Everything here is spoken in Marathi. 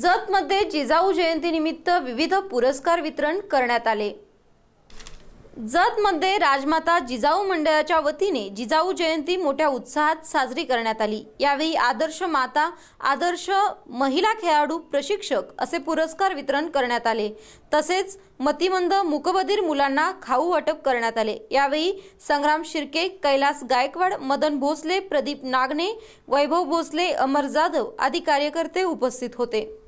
जतमध्ये जिजाऊ जयंतीनिमित्त विविध पुरस्कार वितरण करण्यात आले जतमध्ये राजमाता जिजाऊ मंडळाच्या वतीने जिजाऊ जयंती मोठ्या उत्साहात साजरी करण्यात आली यावेळी आदर्श माता आदर्श महिला खेळाडू प्रशिक्षक असे पुरस्कार वितरण करण्यात आले तसेच मतिमंद मुकबधीर मुलांना खाऊ वाटप करण्यात आले यावेळी संग्राम शिर्के कैलास गायकवाड मदन भोसले प्रदीप नागने वैभव भोसले अमर जाधव आदी कार्यकर्ते उपस्थित होते